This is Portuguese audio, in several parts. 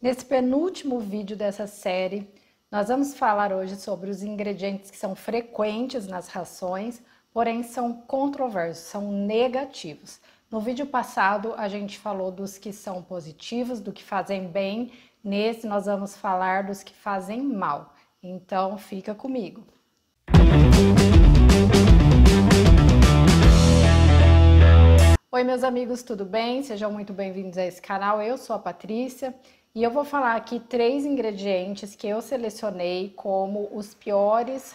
Nesse penúltimo vídeo dessa série, nós vamos falar hoje sobre os ingredientes que são frequentes nas rações, porém são controversos, são negativos. No vídeo passado, a gente falou dos que são positivos, do que fazem bem. Nesse, nós vamos falar dos que fazem mal. Então, fica comigo. Oi, meus amigos, tudo bem? Sejam muito bem-vindos a esse canal. Eu sou a Patrícia e eu vou falar aqui três ingredientes que eu selecionei como os piores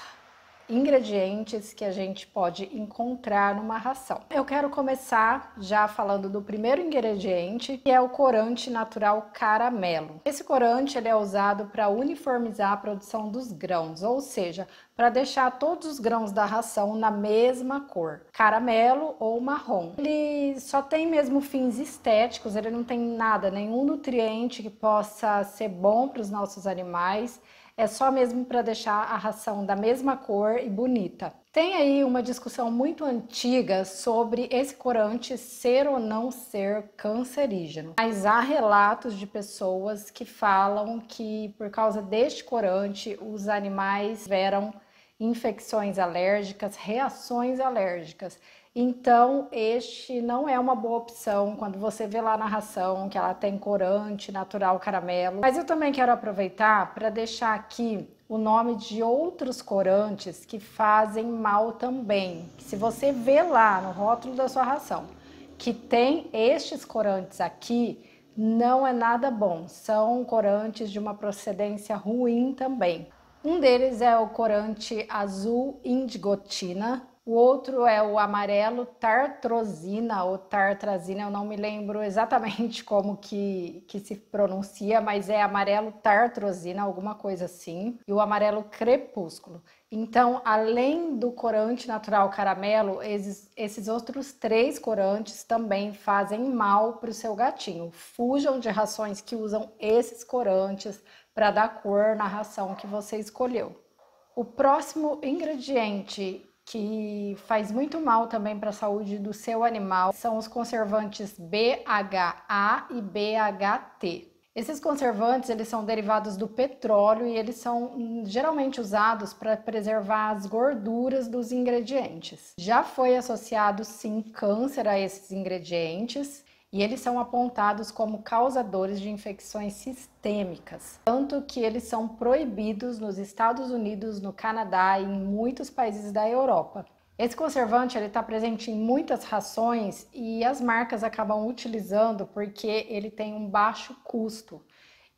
ingredientes que a gente pode encontrar numa ração. Eu quero começar já falando do primeiro ingrediente, que é o corante natural caramelo. Esse corante ele é usado para uniformizar a produção dos grãos, ou seja, para deixar todos os grãos da ração na mesma cor, caramelo ou marrom. Ele só tem mesmo fins estéticos, ele não tem nada, nenhum nutriente que possa ser bom para os nossos animais é só mesmo para deixar a ração da mesma cor e bonita. Tem aí uma discussão muito antiga sobre esse corante ser ou não ser cancerígeno, mas há relatos de pessoas que falam que por causa deste corante os animais tiveram infecções alérgicas, reações alérgicas. Então, este não é uma boa opção quando você vê lá na ração que ela tem corante natural caramelo. Mas eu também quero aproveitar para deixar aqui o nome de outros corantes que fazem mal também. Se você vê lá no rótulo da sua ração que tem estes corantes aqui, não é nada bom. São corantes de uma procedência ruim também. Um deles é o corante azul indigotina, o outro é o amarelo tartrosina ou tartrazina, eu não me lembro exatamente como que, que se pronuncia, mas é amarelo tartrosina, alguma coisa assim. E o amarelo crepúsculo. Então, além do corante natural caramelo, esses, esses outros três corantes também fazem mal para o seu gatinho. Fujam de rações que usam esses corantes para dar cor na ração que você escolheu. O próximo ingrediente que faz muito mal também para a saúde do seu animal, são os conservantes BHA e BHT. Esses conservantes, eles são derivados do petróleo e eles são hum, geralmente usados para preservar as gorduras dos ingredientes. Já foi associado sim câncer a esses ingredientes e eles são apontados como causadores de infecções sistêmicas, tanto que eles são proibidos nos Estados Unidos, no Canadá e em muitos países da Europa. Esse conservante ele está presente em muitas rações e as marcas acabam utilizando porque ele tem um baixo custo.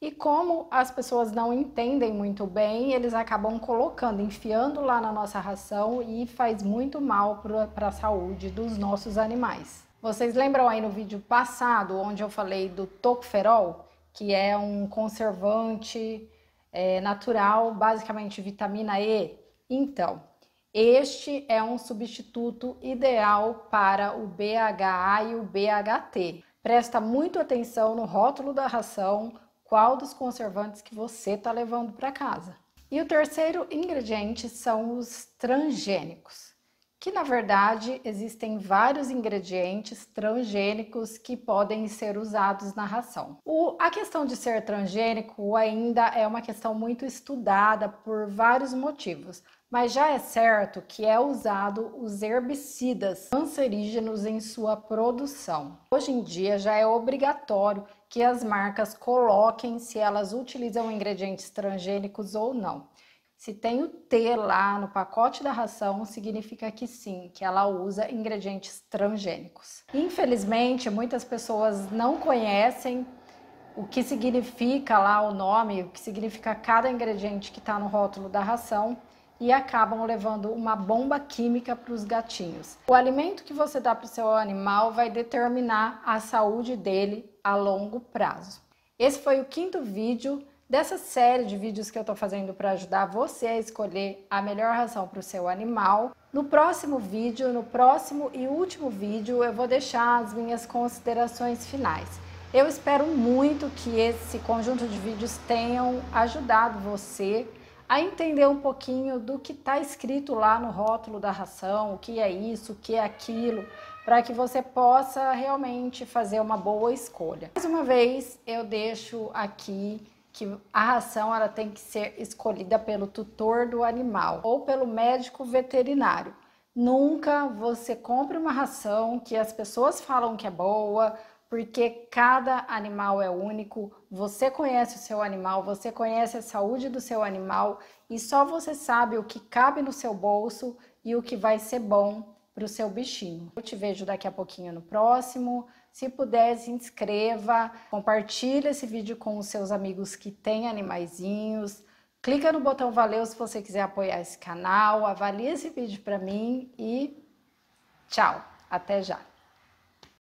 E como as pessoas não entendem muito bem, eles acabam colocando, enfiando lá na nossa ração e faz muito mal para a saúde dos nossos animais. Vocês lembram aí no vídeo passado, onde eu falei do tocopherol, que é um conservante é, natural, basicamente vitamina E? Então, este é um substituto ideal para o BHA e o BHT. Presta muito atenção no rótulo da ração, qual dos conservantes que você está levando para casa. E o terceiro ingrediente são os transgênicos que na verdade existem vários ingredientes transgênicos que podem ser usados na ração. O, a questão de ser transgênico ainda é uma questão muito estudada por vários motivos, mas já é certo que é usado os herbicidas cancerígenos em sua produção. Hoje em dia já é obrigatório que as marcas coloquem se elas utilizam ingredientes transgênicos ou não. Se tem o T lá no pacote da ração, significa que sim, que ela usa ingredientes transgênicos. Infelizmente, muitas pessoas não conhecem o que significa lá o nome, o que significa cada ingrediente que está no rótulo da ração e acabam levando uma bomba química para os gatinhos. O alimento que você dá para o seu animal vai determinar a saúde dele a longo prazo. Esse foi o quinto vídeo dessa série de vídeos que eu estou fazendo para ajudar você a escolher a melhor ração para o seu animal. No próximo vídeo, no próximo e último vídeo, eu vou deixar as minhas considerações finais. Eu espero muito que esse conjunto de vídeos tenham ajudado você a entender um pouquinho do que está escrito lá no rótulo da ração, o que é isso, o que é aquilo, para que você possa realmente fazer uma boa escolha. Mais uma vez, eu deixo aqui que a ração ela tem que ser escolhida pelo tutor do animal ou pelo médico veterinário. Nunca você compre uma ração que as pessoas falam que é boa, porque cada animal é único, você conhece o seu animal, você conhece a saúde do seu animal e só você sabe o que cabe no seu bolso e o que vai ser bom para o seu bichinho. Eu te vejo daqui a pouquinho no próximo. Se puder, se inscreva, compartilha esse vídeo com os seus amigos que têm animaizinhos. Clica no botão valeu se você quiser apoiar esse canal, avalie esse vídeo para mim e tchau, até já.